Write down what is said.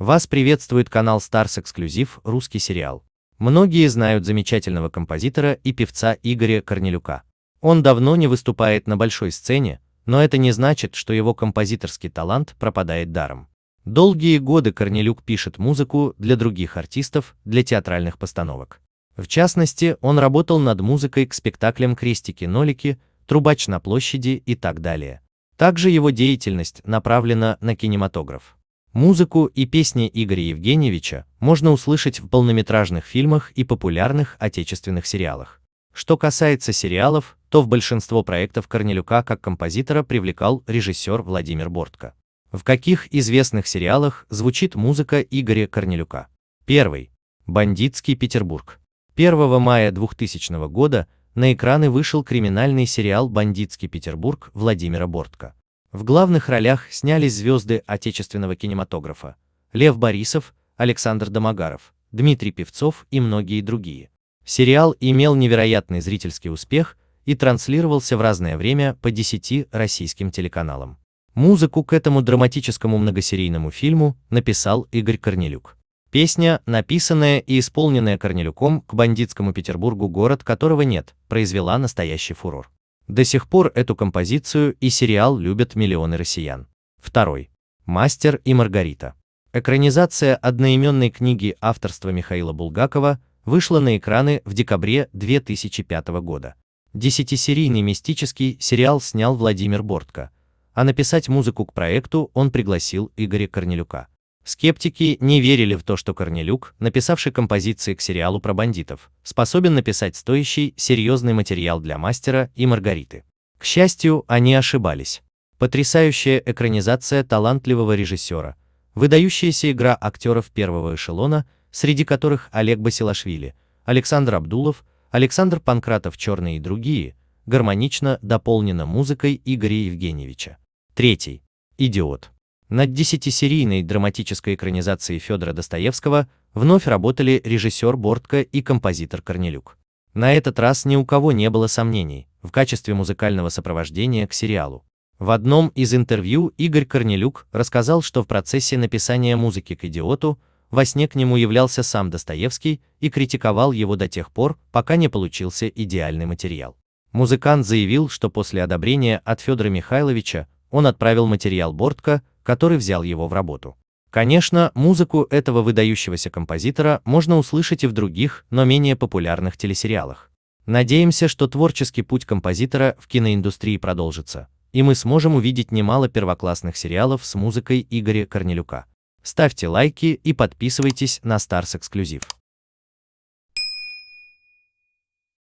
Вас приветствует канал Stars Exclusive, «Русский сериал». Многие знают замечательного композитора и певца Игоря Корнелюка. Он давно не выступает на большой сцене, но это не значит, что его композиторский талант пропадает даром. Долгие годы Корнелюк пишет музыку для других артистов, для театральных постановок. В частности, он работал над музыкой к спектаклям «Крестики-нолики», «Трубач на площади» и так далее. Также его деятельность направлена на кинематограф. Музыку и песни Игоря Евгеньевича можно услышать в полнометражных фильмах и популярных отечественных сериалах. Что касается сериалов, то в большинство проектов Корнелюка как композитора привлекал режиссер Владимир Бортко. В каких известных сериалах звучит музыка Игоря Корнелюка? Первый. «Бандитский Петербург». 1 мая 2000 года на экраны вышел криминальный сериал «Бандитский Петербург» Владимира Бортко. В главных ролях снялись звезды отечественного кинематографа Лев Борисов, Александр Домогаров, Дмитрий Певцов и многие другие. Сериал имел невероятный зрительский успех и транслировался в разное время по 10 российским телеканалам. Музыку к этому драматическому многосерийному фильму написал Игорь Корнелюк. Песня, написанная и исполненная Корнелюком к бандитскому Петербургу, город которого нет, произвела настоящий фурор. До сих пор эту композицию и сериал любят миллионы россиян. Второй. Мастер и Маргарита. Экранизация одноименной книги авторства Михаила Булгакова вышла на экраны в декабре 2005 года. Десятисерийный мистический сериал снял Владимир Бортко, а написать музыку к проекту он пригласил Игоря Корнелюка. Скептики не верили в то, что Корнелюк, написавший композиции к сериалу про бандитов, способен написать стоящий, серьезный материал для мастера и Маргариты. К счастью, они ошибались. Потрясающая экранизация талантливого режиссера, выдающаяся игра актеров первого эшелона, среди которых Олег Басилашвили, Александр Абдулов, Александр Панкратов «Черные и другие», гармонично дополнена музыкой Игоря Евгеньевича. Третий. Идиот. Над десятисерийной драматической экранизацией Федора Достоевского вновь работали режиссер Бортко и композитор Корнелюк. На этот раз ни у кого не было сомнений в качестве музыкального сопровождения к сериалу. В одном из интервью Игорь Корнелюк рассказал, что в процессе написания музыки к «Идиоту» во сне к нему являлся сам Достоевский и критиковал его до тех пор, пока не получился идеальный материал. Музыкант заявил, что после одобрения от Федора Михайловича он отправил материал Бортко, который взял его в работу. Конечно, музыку этого выдающегося композитора можно услышать и в других, но менее популярных телесериалах. Надеемся, что творческий путь композитора в киноиндустрии продолжится, и мы сможем увидеть немало первоклассных сериалов с музыкой Игоря Корнелюка. Ставьте лайки и подписывайтесь на Stars Exclusive.